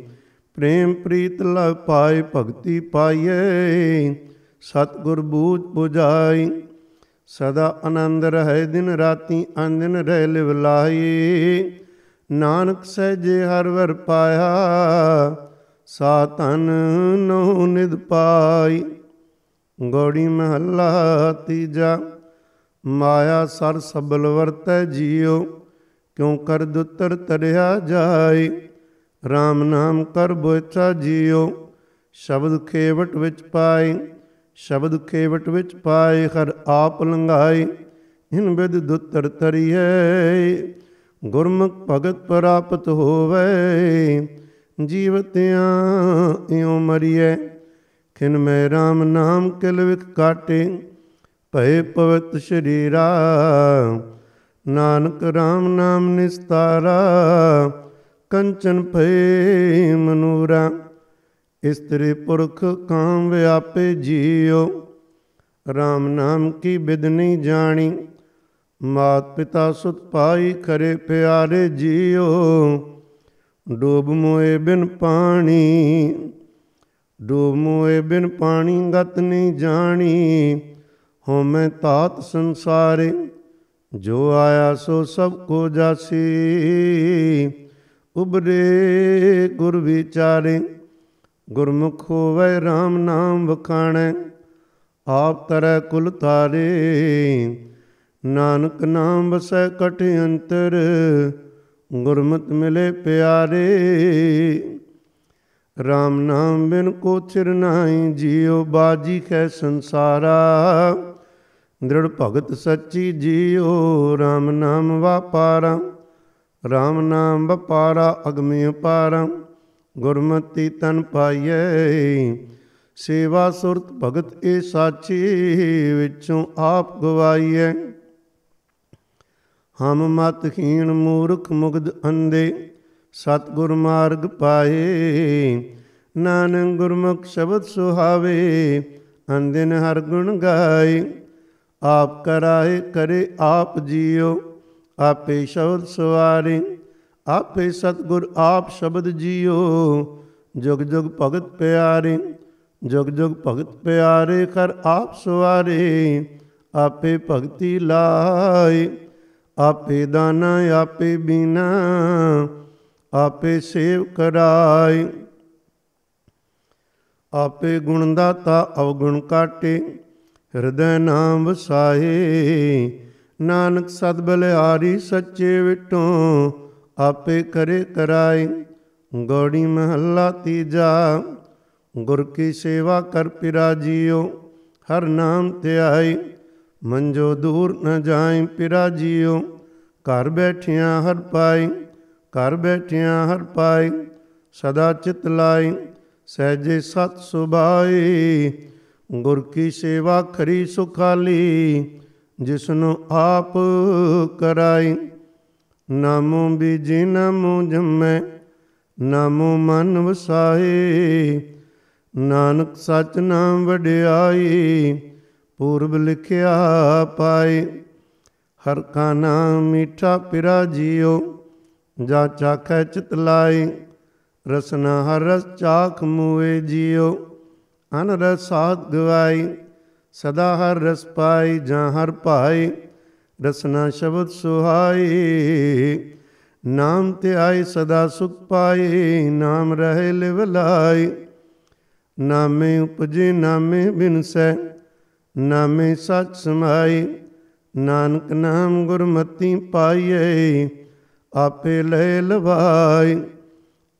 ਪ੍ਰੇਮ ਪ੍ਰੀਤ ਲਗ ਪਾਏ ਭਗਤੀ ਪਾਈਏ ਸਤਗੁਰ ਬੂਝ ਪੁਜਾਈ ਸਦਾ ਆਨੰਦ ਰਹੇ ਦਿਨ ਰਾਤੀ ਅੰਦਨ ਰਹਿ ਲਿਵ ਲਾਈ ਨਾਨਕ ਜੇ ਹਰ ਵਰ ਪਾਇਆ ਸਾ ਤਨ ਨੋ ਨਿਦ ਪਾਈ ਗੋੜੀ ਮਹੱਲਾ ਤੀਜਾ ਮਾਇਆ ਸਰ ਸਬਲ ਵਰਤੈ ਜੀਓ ਕਿਉ ਕਰ ਦੁੱਤਰ ਤਰਿਆ ਜਾਏ RAM ਨਾਮ ਕਰ ਬੋਚਾ ਜਿਉ ਸ਼ਬਦ ਖੇਵਟ ਵਿੱਚ ਪਾਏ ਸ਼ਬਦ ਖੇਵਟ ਵਿੱਚ ਪਾਏ ਹਰ ਆਪ ਲੰਘਾਏ ਹਿਨ ਬਿਦ ਦੁੱਤਰ ਤਰੀਏ ਗੁਰਮੁਖ ਭਗਤ ਪ੍ਰਾਪਤ ਹੋਵੇ ਜੀਵਤਿਆਂ ਇਉ ਮਰੀਏ ਖਿਨ ਮੈਂ RAM ਨਾਮ ਕਿਲ ਵਿਖ ਕਾਟੇ ਭਏ ਪਵਿੱਤ ਸ਼ਰੀਰਾ ਨਾਨਕ RAM ਨਾਮ ਨਿਸਤਾਰਾ ਕੰਚਨ ਭਏ ਮਨੂਰਾ ਇਸਤਰੀ ਪੁਰਖ ਕਾਮ ਵਿਆਪੇ ਜੀਉ RAM ਨਾਮ ਕੀ ਬਿਦ ਨਹੀਂ ਜਾਣੀ ਮਾਤ ਪਿਤਾ ਸੁਤ ਪਾਈ ਖਰੇ ਪਿਆਰੇ ਜੀਉ ਡੋਬ ਮੋਏ ਬਿਨ ਪਾਣੀ ਡੋਬ ਮੋਏ ਬਿਨ ਪਾਣੀ ਗਤ ਨਹੀਂ ਜਾਣੀ ਮੈਂ ਤਾਤ ਸੰਸਾਰੇ ਜੋ ਆਇਆ ਸੋ ਸਭ ਕੋ ਜਾਸੀ ਉਬਰੇ ਗੁਰ ਵਿਚਾਰੇ ਗੁਰਮੁਖ ਹੋਵੇ RAM ਨਾਮ ਵਖਾਣੈ ਆਪ ਤਰੈ ਕੁਲ ਤਾਰੇ ਨਾਨਕ ਨਾਮ ਵਸੈ ਕਟ ਅੰਤਰ ਗੁਰਮਤ ਮਿਲੇ ਪਿਆਰੇ RAM ਨਾਮ ਬਿਨ ਕੋ ਥਿਰ ਨਾਹੀ ਜਿਉ ਬਾਜੀ ਕੈ ਸੰਸਾਰਾ ਦ੍ਰਿੜ ਭਗਤ ਸੱਚੀ ਜੀਉ ਰਾਮ ਨਾਮ ਵਪਾਰਾ ਰਾਮ ਨਾਮ ਵਪਾਰਾ ਅਗਮਿ ਅਪਾਰਾ ਗੁਰਮਤੀ ਤਨ ਪਾਈਏ ਸੇਵਾ ਸੁਰਤ ਭਗਤ ਏ ਸਾਚੀ ਵਿੱਚੋਂ ਆਪ ਗਵਾਈਏ ਹਮ ਮਤ ਹੀਣ ਮੂਰਖ ਮੁਗਦ ਅੰਦੇ ਸਤਗੁਰ ਮਾਰਗ ਪਾਏ ਨਾਨਕ ਗੁਰਮੁਖ ਸ਼ਬਦ ਸੁਹਾਵੇ ਅੰਦਿਨ ਹਰ ਗੁਣ ਗਾਏ ਆਪ ਕਰਾਏ ਕਰੇ ਆਪ ਜੀਉ ਆਪੇ ਸ਼ਬਦ ਸਵਾਰੇ ਆਪੇ ਸਤਗੁਰ ਆਪ ਸ਼ਬਦ ਜੀਉ ਜੁਗ ਜੁਗ ਭਗਤ ਪਿਆਰੇ ਜੁਗ ਜੁਗ ਭਗਤ ਪਿਆਰੇ ਕਰ ਆਪ ਸਵਾਰੇ ਆਪੇ ਭਗਤੀ ਲਾਏ ਆਪੇ ਦਾਨਾ ਆਪੇ ਬੀਨਾ ਆਪੇ ਸੇਵ ਕਰਾਏ ਆਪੇ ਗੁਣ ਦਾਤਾ ਅਵਗੁਣ ਕਾਟੇ ਹਿਰਦੈ ਨਾਮ ਵਸਾਏ ਨਾਨਕ ਸਤ ਬਲਿਆਰੀ ਸੱਚੇ ਵਿਟੋ ਆਪੇ ਕਰੇ ਕਰਾਏ ਗੋੜੀ ਮਹੱਲਾ ਤੀਜਾ ਗੁਰ ਕੀ ਸੇਵਾ ਕਰ ਪਿਰਾ ਜੀਓ ਹਰ ਨਾਮ ਧਿਆਈ ਮੰਜੋ ਦੂਰ ਨ ਜਾਏ ਪਿਰਾ ਜੀਓ ਘਰ ਬੈਠਿਆਂ ਹਰ ਪਾਈ ਘਰ ਬੈਠਿਆਂ ਹਰ ਪਾਈ ਸਦਾ ਚਿਤ ਲਾਈ ਸਹਿਜੇ ਸਤ ਸੁਭਾਈ ਗੁਰ ਕੀ ਸੇਵਾ ਖਰੀ ਸੁਖਾਲੀ ਜਿਸ ਨੂੰ ਆਪ ਕਰਾਈ ਨਾਮੋ ਬੀਜੀ ਨਾਮੋ ਜੰਮੈ ਨਾਮੋ ਮਨ ਵਸਾਏ ਨਾਨਕ ਸਚ ਨਾਮ ਵਡਿਆਈ ਪੂਰਬ ਲਿਖਿਆ ਪਾਏ ਹਰ ਕਾ ਨਾਮ ਮਿੱਠਾ ਪਿਰਾ ਜਿਉ ਜਾ ਚਾਖੈ ਚਿਤ ਲਾਈ ਰਸਨਾ ਹਰ ਰਸ ਚਾਖ ਮੂਏ ਜਿਉ ਅਨਰਸ ਸਾਧ ਗਵਾਈ ਸਦਾ ਹਰ ਰਸ ਪਾਈ ਜਾਂ ਹਰ ਭਾਈ ਰਸਨਾ ਸ਼ਬਦ ਸੁਹਾਈ ਨਾਮ ਤੇ ਆਈ ਸਦਾ ਸੁਖ ਪਾਈ ਨਾਮ ਰਹੇ ਲਿਵ ਲਾਈ ਨਾਮੇ ਉਪਜੇ ਨਾਮੇ ਬਿਨਸੈ ਨਾਮੇ ਸਚ ਸਮਾਈ ਨਾਨਕ ਨਾਮ ਗੁਰਮਤੀ ਪਾਈਏ ਆਪੇ ਲੈ ਲਵਾਈ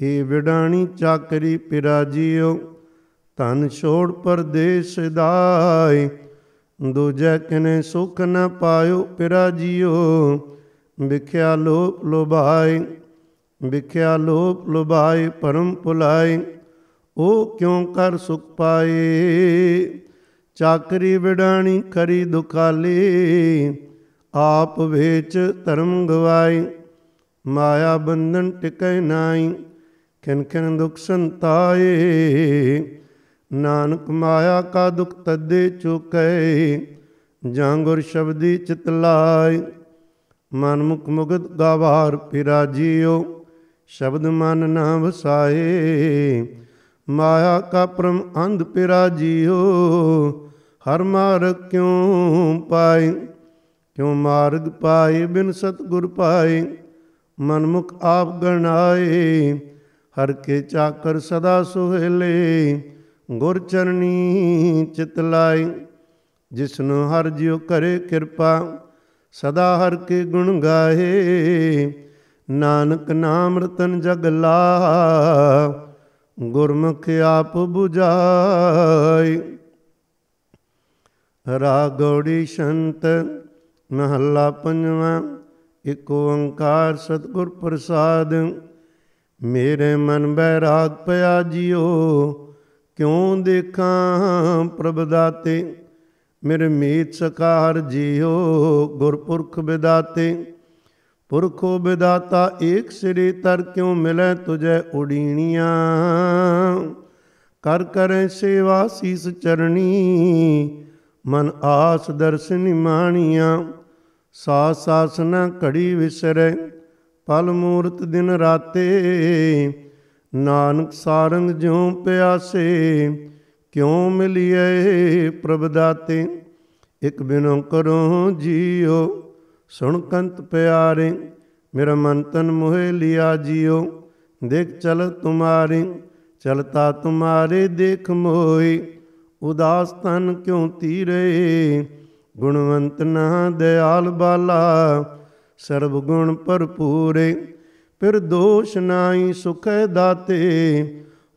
ਇਹ ਵਿਡਾਣੀ ਚਾਕਰੀ ਪਿਰਾਜੀਓ ਤਨ ਛੋੜ ਪਰਦੇਸ ਦਾਈ ਦੂਜੈ ਕਿਨੇ ਸੁਖ ਨ ਪਾਇਓ ਪਿਰਾ ਜੀਓ ਵਿਖਿਆ ਲੋਪ ਲੁਭਾਈ ਵਿਖਿਆ ਲੋਪ ਲੁਭਾਈ ਪਰਮ ਪੁਲਾਈ ਉਹ ਕਿਉ ਕਰ ਸੁਖ ਪਾਏ ਚਾਕਰੀ ਵਿਡਾਣੀ ਖਰੀ ਦੁਖਾਲੀ ਆਪ ਵੇਚ ਧਰਮ ਗਵਾਈ ਮਾਇਆ ਬੰਧਨ ਟਿਕੈ ਨਾਈ ਕਿਨ ਕਿਨ ਦੁਖ ਸੰਤਾਏ ਨਾਨਕ ਮਾਇਆ ਕਾ ਦੁਖ ਤਦੇ ਚੁਕੈ ਜਾਂ ਗੁਰ ਸ਼ਬਦੀ ਚਿਤ ਲਾਇ ਮਨ ਮੁਖ ਮੁਗਤ ਗਾਵਾਰ ਜੀਓ ਸ਼ਬਦ ਮਨ ਨਾ ਵਸਾਏ ਮਾਇਆ ਕਾ ਪ੍ਰਮ ਅੰਧ ਪਿਰਾ ਜੀਓ ਹਰ ਮਾਰ ਕਿਉ ਪਾਏ ਕਿਉ ਮਾਰਗ ਪਾਏ ਬਿਨ ਸਤਗੁਰ ਪਾਏ ਮਨ ਮੁਖ ਆਪ ਗਣਾਏ ਹਰ ਕੇ ਚਾਕਰ ਸਦਾ ਸੁਹਲੇ ਗੁਰ ਚਰਨੀ ਚਿਤ ਲਾਈ ਜਿਸਨੁ ਹਰ ਜਿਉ ਕਰੇ ਕਿਰਪਾ ਸਦਾ ਹਰ ਕੇ ਗੁਣ ਗਾਏ ਨਾਨਕ ਨਾਮ ਰਤਨ ਜਗ ਲਾ ਗੁਰਮੁਖ ਆਪ 부ਜਾਈ ਰਾਗੋੜੀ ਸ਼ੰਤ ਮਹੱਲਾ ਪੰਜਵਾਂ ਏਕ ਓੰਕਾਰ ਸਤਿਗੁਰ ਪ੍ਰਸਾਦ ਮੇਰੇ ਮਨ ਬੈ ਰਾਗ ਪਿਆ ਜਿਓ ਕਿਉਂ ਦੇਖਾਂ ਪ੍ਰਭ ਦਾਤੇ ਮੇਰੇ ਮੀਤ ਸਕਾਰ ਜਿਓ ਗੁਰਪੁਰਖ ਵਿਦਾਤੇ ਪੁਰਖੋ ਵਿਦਾਤਾ ਏਕ ਸ੍ਰੀ ਤਰ ਕਿਉ ਮਿਲੈ ਤੁਜੈ ਉਡੀਣੀਆਂ ਕਰ ਕਰੈ ਸੇਵਾ ਸੀਸ ਚਰਣੀ ਮਨ ਆਸ ਦਰਸ਼ਨਿ ਮਾਣੀਆਂ ਸਾ ਸਾਸਨਾ ਘੜੀ ਵਿਸਰੈ ਪਲ ਮੂਰਤ ਦਿਨ ਰਾਤੇ ਨਾਨਕ ਸਾਰੰਗ ਜਿਉ ਪਿਆਸੇ ਕਿਉ ਮਿਲਿਐ ਪ੍ਰਭ ਦਾਤੇ ਇਕ ਬਿਨੋ ਕਰੋ ਜੀਓ ਸੁਣ ਕੰਤ ਪਿਆਰੇ ਮੇਰਾ ਮਨ ਤਨ ਮੋਹਿ ਲਿਆ ਜੀਓ ਦੇਖ ਚਲ ਤੁਮਾਰੇ ਚਲਤਾ ਤੁਮਾਰੇ ਦੇਖ ਮੋਈ ਉਦਾਸ ਤਨ ਕਿਉ ਤੀਰੇ ਗੁਣਵੰਤ ਨਾ ਦਿਆਲ ਬਾਲਾ ਸਰਬ ਗੁਣ ਭਰਪੂਰੇ ਦੋਸ਼ ਨਾਹੀ ਸੁਖ ਦਾਤੇ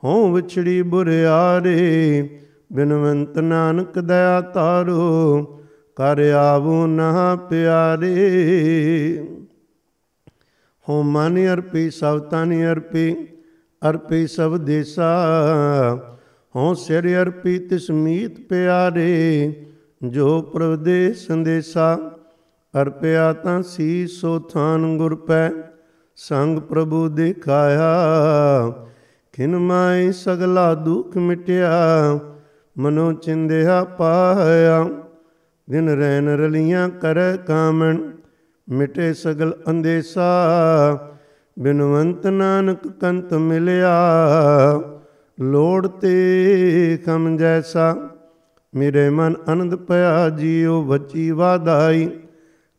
ਹਉ ਵਿਛੜੀ ਬੁਰਿਆਰੇ ਬਿਨਵੰਤ ਨਾਨਕ ਦਇਆ ਤਾਰੋ ਕਰ ਆਵੂ ਨਾ ਪਿਆਰੇ ਹੋ ਮਨ ਅਰਪੀ ਸਭ ਤਾਨੀ ਅਰਪੀ ਅਰਪੀ ਸਭ ਦੇਸਾ ਹੋ ਸਿਰ ਅਰਪੀ ਤਿਸ ਮੀਤ ਪਿਆਰੇ ਜੋ ਪ੍ਰਭ ਦੇ ਸੰਦੇਸਾ ਅਰਪਿਆ ਤਾਂ ਸੀ ਸੋ ਥਾਨ ਗੁਰ ਪੈ ਸੰਗ ਪ੍ਰਭੂ ਦੇਖਾਇਆ ਕਿਨ ਮਾਈ ਸਗਲਾ ਦੁਖ ਮਿਟਿਆ ਮਨੋ ਚਿੰਦਿਆ ਪਾਇਆ ਦਿਨ ਰੈਨ ਰਲੀਆਂ ਕਰ ਕਾਮਣ ਮਿਟੇ ਸਗਲ ਅੰਦੇਸਾ ਬਿਨਵੰਤ ਨਾਨਕ ਕੰਤ ਮਿਲਿਆ ਲੋੜ ਤੇ ਕਮ ਜੈਸਾ ਮੇਰੇ ਮਨ ਅਨੰਦ ਪਿਆ ਜੀਉ ਬੱਚੀ ਵਾਧਾਈ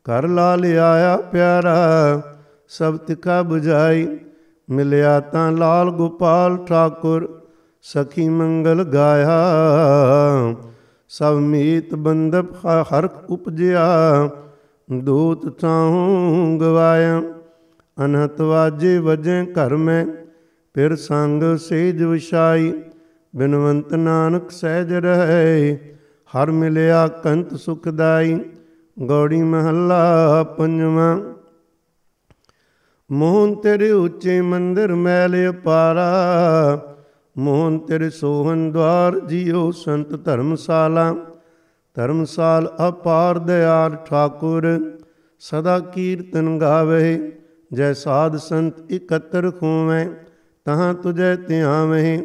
ਕਰ ਲਾਲ ਆਇਆ ਪਿਆਰਾ ਸਭ ਤਿਕਾ ਬੁਝਾਈ ਮਿਲਿਆ ਤਾਂ ਲਾਲ ਗੋਪਾਲ ਠਾਕੁਰ ਸਖੀ ਮੰਗਲ ਗਾਇਆ ਸਭ ਮੀਤ ਬੰਦਪ ਹਰ ਉਪਜਿਆ ਦੂਤ ਤਾਹੂੰ ਗਵਾਇਆ ਅਨਹਤ ਵਾਜੇ ਵਜੇ ਘਰ ਮੈਂ ਫਿਰ ਸੰਗ ਸੇਜ ਵਿਸ਼ਾਈ ਬਿਨਵੰਤ ਨਾਨਕ ਸਹਿਜ ਰਹੇ ਹਰ ਮਿਲਿਆ ਕੰਤ ਸੁਖਦਾਈ ਗੌੜੀ ਮਹੱਲਾ ਪੰਜਵਾਂ ਮੋਹਨ ਤੇਰੇ ਉੱਚੇ ਮੰਦਰ ਮੈਲ ਅਪਾਰਾ ਮੋਹਨ ਤੇਰੇ ਸੋਹਣ ਦਵਾਰ ਜਿਉ ਸੰਤ ਧਰਮਸਾਲਾ ਧਰਮਸਾਲ ਅਪਾਰ ਦਿਆਲ ਠਾਕੁਰ ਸਦਾ ਕੀਰਤਨ ਗਾਵੇ ਜੈ ਸਾਧ ਸੰਤ ਇਕੱਤਰ ਖੋਵੇਂ ਤਹਾਂ ਤੁਜੈ ਧਿਆਵੇਂ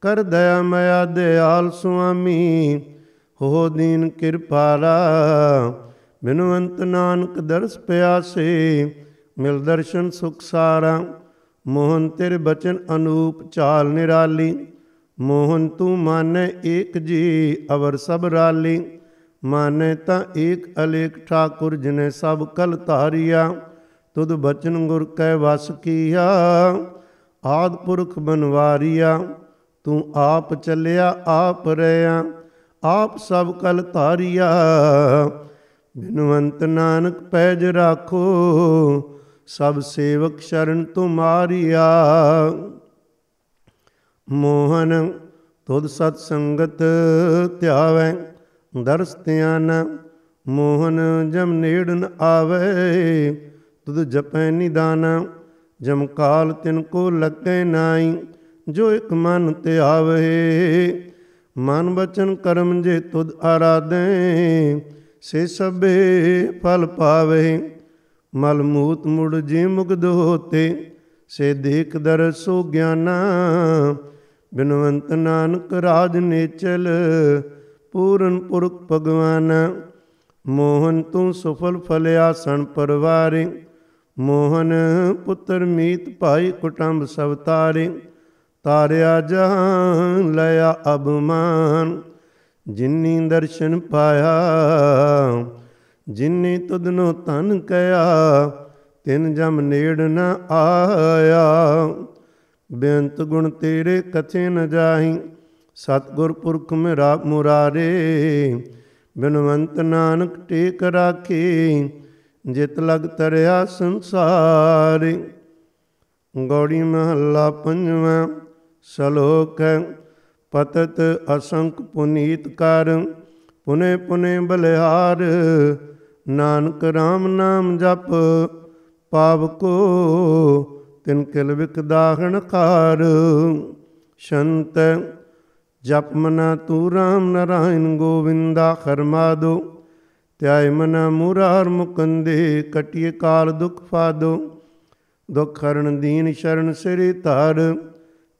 ਕਰ ਦਇਆ ਮਿਆ ਦਿਆਲ ਸੁਆਮੀ ਹੋ ਦੀਨ ਕਿਰਪਾਲਾ ਬਿਨਵੰਤ ਨਾਨਕ ਦਰਸ ਪਿਆਸੇ ਮਿਲ ਦਰਸ਼ਨ ਸੁਖ ਸਾਰਾ ਮੋਹਨ ਤੇਰ ਬਚਨ ਅਨੂਪ ਚਾਲ ਨਿਰਾਲੀ ਮੋਹਨ ਤੂੰ ਮਾਨੈ ਏਕ ਜੀ ਅਵਰ ਸਭ ਰਾਲੀ ਮਾਨੈ ਤਾਂ ਏਕ ਅਲੇਖ ਠਾਕੁਰ ਜਿਨੇ ਸਭ ਕਲ ਧਾਰਿਆ ਤੁਧ ਬਚਨ ਗੁਰ ਕੈ ਵਸ ਕੀਆ ਆਦ ਪੁਰਖ ਬਨਵਾਰੀਆ ਤੂੰ ਆਪ ਚੱਲਿਆ ਆਪ ਰਿਆ ਆਪ ਸਭ ਕਲ ਧਾਰਿਆ ਬਿਨਵੰਤ ਨਾਨਕ ਪੈਜ ਰਾਖੋ ਸਭ ਸੇਵਕ ਸ਼ਰਨ ਤੁਮਾਰੀਆ ਮੋਹਨ ਤੁਧ ਸਤ ਸੰਗਤ ਧਿਆਵੈ ਦਰਸ ਧਿਆਨ ਮੋਹਨ ਜਮ ਨੇੜਨ ਆਵੇ ਤੁਧ ਜਪੈ ਨਿਦਾਨ ਜਮ ਕਾਲ ਤਿਨ ਕੋ ਲੱਗੈ ਨਾਈ ਜੋ ਇਕ ਮਨ ਤੇ ਆਵੇ ਮਨ ਬਚਨ ਕਰਮ ਜੇ ਤੁਧ ਆਰਾਧੈ ਸੇ ਸਭੇ ਫਲ ਪਾਵੇ ਮਲਮੂਤ ਮੁੜ ਜੀ ਮੁਗਦ ਹੋਤੇ ਸੇ ਦੇਖ ਦਰ ਸੋ ਗਿਆਨਾ ਬਿਨਵੰਤ ਨਾਨਕ ਰਾਜ ਨੇਚਲ ਪੂਰਨ ਪੁਰਖ ਭਗਵਾਨ ਮੋਹਨ ਤੂੰ ਸਫਲ ਫਲ ਆਸਣ ਪਰਵਾਰੇ ਮੋਹਨ ਪੁੱਤਰ ਮੀਤ ਭਾਈ ਕੁਟੰਬ ਸਭ ਤਾਰੇ ਤਾਰਿਆ ਜਹਾਂ ਲਿਆ ਅਬਮਾਨ ਜਿਨੀ ਦਰਸ਼ਨ ਪਾਇਆ ਜਿਨੇ ਤਦਨੋ ਤਨ ਕਿਆ ਤਿਨ ਜਮ ਨੇੜ ਨ ਆਇਆ ਬੇਅੰਤ ਗੁਣ ਤੇਰੇ ਕਥੇ ਨ ਜਾਹੀ ਸਤਗੁਰ ਪੁਰਖ ਮੇਰਾ ਮੁਰਾਰੇ ਬਿਨਵੰਤ ਨਾਨਕ ਟੇਕ ਰਾਖੇ ਜਿਤ ਲਗ ਤਰਿਆ ਸੰਸਾਰੇ ਗੋੜੀ ਮਹੱਲਾ ਪੰਜਵਾਂ ਸ਼ਲੋਕ ਪਤਤ ਅਸੰਖ ਪੁਨੀਤ ਕਰ ਪੁਨੇ ਪੁਨੇ ਬਲਿਹਾਰ ਨਾਨਕ RAM ਨਾਮ ਜਪ ਪਾਪ ਕੋ ਤਿਨ ਕਿਲ ਵਿਕ ਦਾਹਣ ਕਾਰ ਸ਼ੰਤ ਜਪ ਮਨਾ ਤੂ RAM ਨਰਾਇਣ ਗੋਵਿੰਦਾ ਖਰਮਾਦੋ ਤਿਆਇ ਮਨਾ ਮੁਰਾਰ ਮੁਕੰਦੇ ਕਟਿਏ ਕਾਲ ਦੁਖ ਫਾਦੋ ਦੁਖ ਹਰਣ ਦੀਨ ਸ਼ਰਨ ਸਿਰੇ ਧਾਰ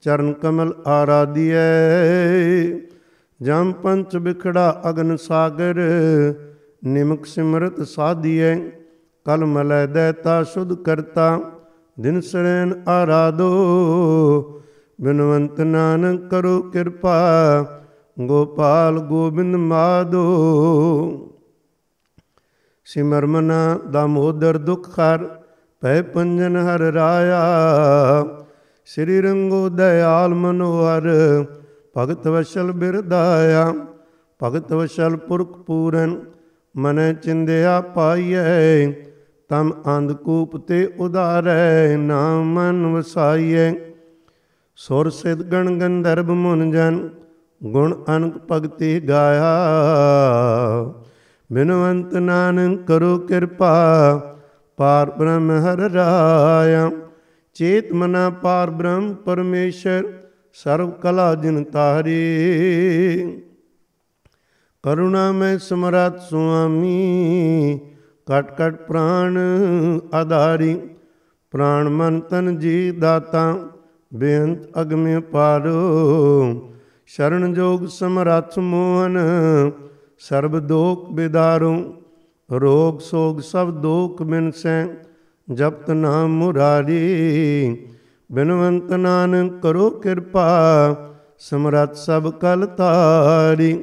ਚਰਨ ਕਮਲ ਆਰਾਧਿਐ ਜਮ ਪੰਚ ਬਿਖੜਾ ਅਗਨ ਸਾਗਰ ਨਿਮਕ ਸਿਮਰਤ ਸਾਧੀਐ ਕਲ ਮਲੈ ਦੇਤਾ ਸੁਧ ਕਰਤਾ ਦਿਨ ਸਰੇਨ ਆਰਾਦੋ ਬਿਨਵੰਤ ਨਾਨਕ ਕਰੋ ਕਿਰਪਾ ਗੋਪਾਲ ਗੋਬਿੰਦ ਮਾਦੋ ਸਿਮਰ ਦਾ ਮੋਦਰ ਦੁਖ ਹਰ ਭੈ ਪੰਜਨ ਹਰ ਰਾਇਆ ਸ੍ਰੀ ਰੰਗੋ ਦਇਆਲ ਮਨੋਹਰ ਭਗਤ ਵਸ਼ਲ ਬਿਰਦਾਇਆ ਭਗਤ ਵਸ਼ਲ ਪੁਰਖ ਪੂਰਨ ਮਨੈ ਚਿੰਦਿਆ ਪਾਈਐ ਤਮ ਅੰਧਕੂਪ ਤੇ ਉਧਾਰੈ ਨਾਮ ਮਨ ਵਸਾਈਐ ਸੁਰ ਸਿਧ ਗਣ ਗੰਧਰਵ ਮੁਨ ਜਨ ਗੁਣ ਅਨਕ ਭਗਤੀ ਗਾਇਆ ਬਿਨਵੰਤ ਨਾਨਕ ਕਰੋ ਕਿਰਪਾ ਪਾਰ ਬ੍ਰਹਮ ਹਰ ਰਾਇਆ ਚੇਤ ਮਨਾ ਪਾਰ ਬ੍ਰਹਮ ਪਰਮੇਸ਼ਰ ਸਰਵ ਕਲਾ ਜਿਨ ਤਾਰੇ करुणा में समरथ स्वामी कट कट प्राण आधारी प्राण मन तन जी दाता बेअंत अगम्य पारो शरण जोग समरथ मोहन सर्वदोक बिदारो रोग सोग सब दोक बिन से जपत नाम मुरारी बिनवंत नान करो कृपा समरथ सब कल तारी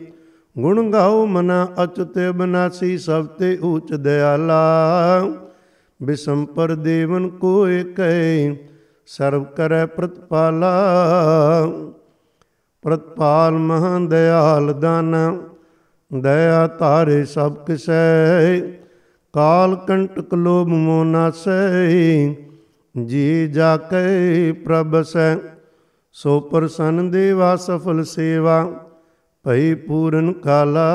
ਗੁਣ ਗਾਉ ਮਨਾ ਅਚੁਤ ਬਨਾਸੀ ਸਭ ਤੇ ਊਚ ਦਿਆਲਾ ਬਿਸੰਪਰ ਦੇਵਨ ਕੋ ਕੈ ਸਰਬ ਕਰੈ ਪ੍ਰਤਪਾਲਾ ਪ੍ਰਤਪਾਲ ਮਹਾਂ ਦਿਆਲ ਦਾਨ ਦਇਆ ਧਾਰੇ ਸਭ ਕਿਸੈ ਕਾਲ ਕੰਟਕ ਲੋਭ ਮੋ ਨਾਸੈ ਜੀ ਜਾ ਕੈ ਪ੍ਰਭ ਸੈ ਸੋ ਪ੍ਰਸੰਨ ਦੇਵਾ ਸਫਲ ਸੇਵਾ ਭਈ ਪੂਰਨ ਕਾਲਾ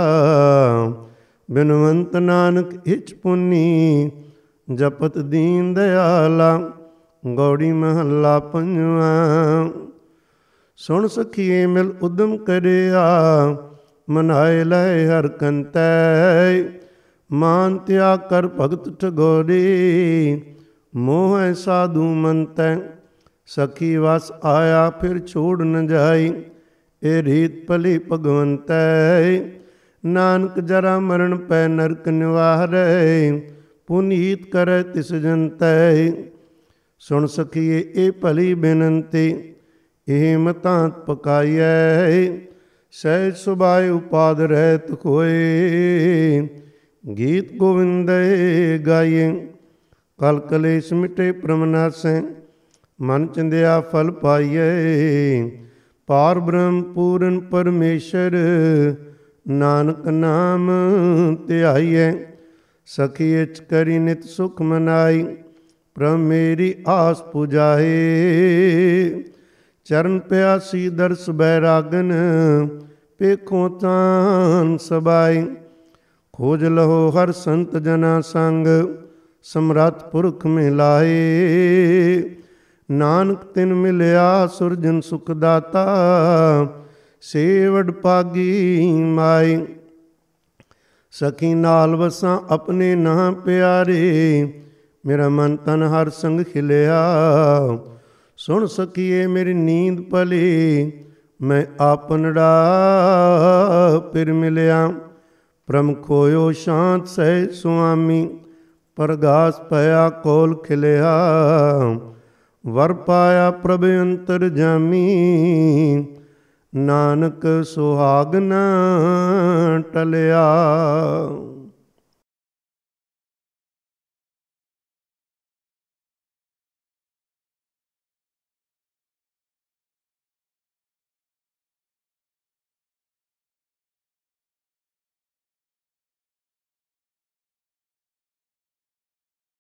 ਬਿਨਵੰਤ ਨਾਨਕ ਇਚ ਪੁੰਨੀ ਜਪਤ ਦੀਨ ਦਿਆਲਾ ਗੌੜੀ ਮਹੱਲਾ ਪੰਜਵਾ ਸੁਣ ਸਖੀਏ ਮਿਲ ਉਦਮ ਕਰਿਆ ਮਨਾਏ ਲੈ ਹਰ ਕੰਤੈ ਮਾਨ ਤਿਆ ਕਰ ਭਗਤ ਠਗੋਰੀ ਮੋਹ ਸਾਧੂ ਮੰਤੈ ਸਖੀ ਵਸ ਆਇਆ ਫਿਰ ਛੋੜ ਨ ਜਾਈ ਇਹ ਰੀਤ ਭਲੀ ਭਗਵੰਤੈ ਨਾਨਕ ਜਰਾ ਮਰਨ ਪੈ ਨਰਕ ਨਿਵਾਰੈ ਪੁਨੀਤ ਕਰੈ ਤਿਸ ਜਨਤੈ ਸੁਣ ਸਖੀਏ ਇਹ ਭਲੀ ਬੇਨੰਤੀ ਇਹ ਮਤਾਂ ਪਕਾਈਐ ਸਹਿ ਸੁਭਾਏ ਉਪਾਦ ਰਹਿਤ ਕੋਏ ਗੀਤ ਗੋਵਿੰਦੈ ਗਾਏ ਕਲ ਕਲੇਸ਼ ਮਿਟੇ ਪ੍ਰਮਨਾਸੈ ਮਨ ਚਿੰਦਿਆ ਫਲ ਪਾਈਐ ਪਾਰ ਬ੍ਰਹਮ ਪੂਰਨ ਪਰਮੇਸ਼ਰ ਨਾਨਕ ਨਾਮ ਧਿਆਈਐ ਇਚ ਕਰੀ ਨਿਤ ਸੁਖ ਮਨਾਈ ਪ੍ਰਭ ਮੇਰੀ ਆਸ ਪੁਜਾਏ ਚਰਨ ਪਿਆਸੀ ਦਰਸ ਬੈਰਾਗਨ ਪੇਖੋ ਤਾਂ ਸਬਾਈ ਖੋਜ ਲਹੋ ਹਰ ਸੰਤ ਜਨਾ ਸੰਗ ਸਮਰਤ ਪੁਰਖ ਮਿਲਾਏ ਨਾਨਕ ਤਿਨ ਮਿਲਿਆ ਸੁਰਜਨ ਸੁਖ ਦਾਤਾ ਸੇਵੜ ਪਾਗੀ ਮਾਈ ਸਖੀ ਨਾਲ ਵਸਾਂ ਆਪਣੇ ਨਾ ਪਿਆਰੇ ਮੇਰਾ ਮਨ ਤਨ ਹਰ ਸੰਗ ਖਿਲਿਆ ਸੁਣ ਸਕੀਏ ਮੇਰੀ ਨੀਂਦ ਭਲੀ ਮੈਂ ਆਪਨੜਾ ਫਿਰ ਮਿਲਿਆ ਪ੍ਰਮ ਖੋਇਓ ਸ਼ਾਂਤ ਸਹਿ ਸੁਆਮੀ ਪਰਗਾਸ ਪਿਆ ਕੋਲ ਖਿਲਿਆ ਵਰ ਪਾਇਆ ਪ੍ਰਭ ਅੰਤਰ ਜਾਮੀ ਨਾਨਕ ਸੁਹਾਗਨਾ ਟਲਿਆ